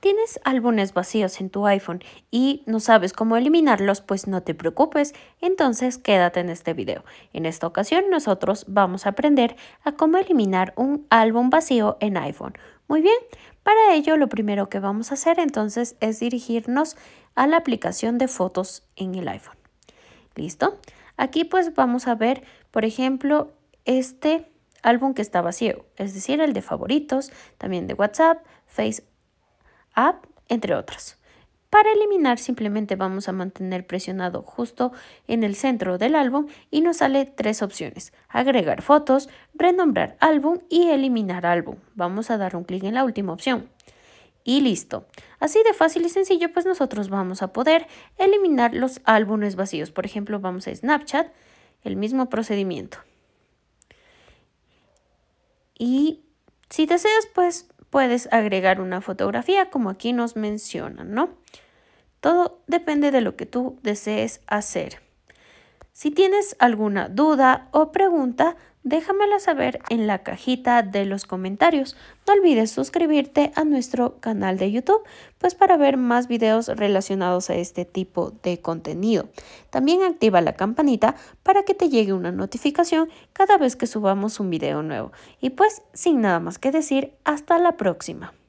Tienes álbumes vacíos en tu iPhone y no sabes cómo eliminarlos, pues no te preocupes, entonces quédate en este video. En esta ocasión nosotros vamos a aprender a cómo eliminar un álbum vacío en iPhone. Muy bien, para ello lo primero que vamos a hacer entonces es dirigirnos a la aplicación de fotos en el iPhone. ¿Listo? Aquí pues vamos a ver, por ejemplo, este álbum que está vacío, es decir, el de favoritos, también de WhatsApp, Facebook entre otras Para eliminar simplemente vamos a mantener presionado justo en el centro del álbum y nos sale tres opciones, agregar fotos, renombrar álbum y eliminar álbum. Vamos a dar un clic en la última opción. Y listo. Así de fácil y sencillo pues nosotros vamos a poder eliminar los álbumes vacíos. Por ejemplo vamos a Snapchat, el mismo procedimiento. Y si deseas pues puedes agregar una fotografía como aquí nos mencionan, ¿no? Todo depende de lo que tú desees hacer. Si tienes alguna duda o pregunta, déjamela saber en la cajita de los comentarios. No olvides suscribirte a nuestro canal de YouTube, pues para ver más videos relacionados a este tipo de contenido. También activa la campanita para que te llegue una notificación cada vez que subamos un video nuevo. Y pues, sin nada más que decir, hasta la próxima.